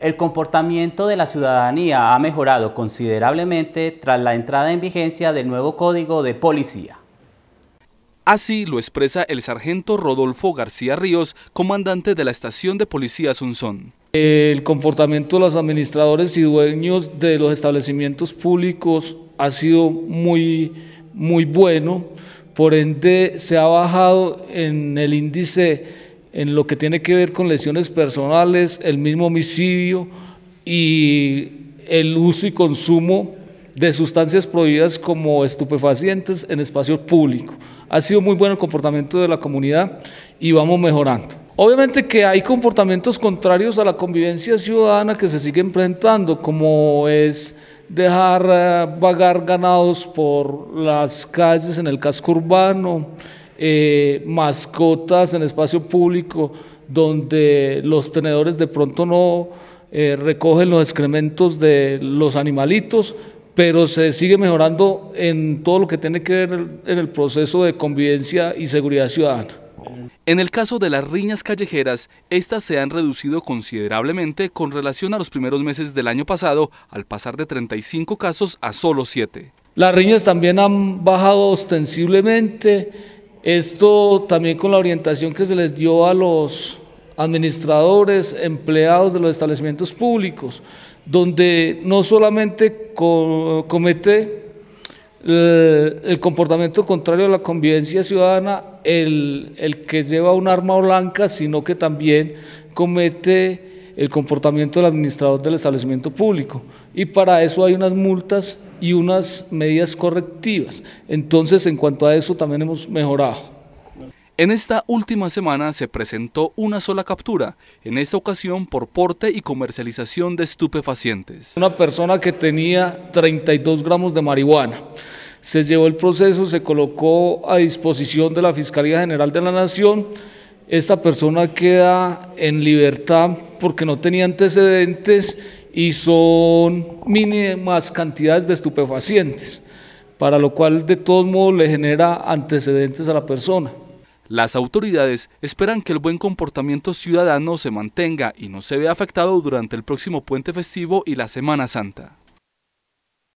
El comportamiento de la ciudadanía ha mejorado considerablemente tras la entrada en vigencia del nuevo Código de Policía. Así lo expresa el sargento Rodolfo García Ríos, comandante de la estación de policía Sunzón. El comportamiento de los administradores y dueños de los establecimientos públicos ha sido muy, muy bueno, por ende se ha bajado en el índice en lo que tiene que ver con lesiones personales, el mismo homicidio y el uso y consumo de sustancias prohibidas como estupefacientes en espacio público. Ha sido muy bueno el comportamiento de la comunidad y vamos mejorando. Obviamente que hay comportamientos contrarios a la convivencia ciudadana que se siguen presentando, como es dejar eh, vagar ganados por las calles en el casco urbano, eh, mascotas en espacio público donde los tenedores de pronto no eh, recogen los excrementos de los animalitos, pero se sigue mejorando en todo lo que tiene que ver en el proceso de convivencia y seguridad ciudadana. En el caso de las riñas callejeras, estas se han reducido considerablemente con relación a los primeros meses del año pasado, al pasar de 35 casos a solo 7. Las riñas también han bajado ostensiblemente esto también con la orientación que se les dio a los administradores, empleados de los establecimientos públicos, donde no solamente comete eh, el comportamiento contrario a la convivencia ciudadana el, el que lleva un arma blanca, sino que también comete el comportamiento del administrador del establecimiento público. Y para eso hay unas multas y unas medidas correctivas. Entonces, en cuanto a eso, también hemos mejorado. En esta última semana se presentó una sola captura, en esta ocasión por porte y comercialización de estupefacientes. Una persona que tenía 32 gramos de marihuana. Se llevó el proceso, se colocó a disposición de la Fiscalía General de la Nación. Esta persona queda en libertad porque no tenía antecedentes y son mínimas cantidades de estupefacientes, para lo cual de todos modos le genera antecedentes a la persona. Las autoridades esperan que el buen comportamiento ciudadano se mantenga y no se vea afectado durante el próximo puente festivo y la Semana Santa.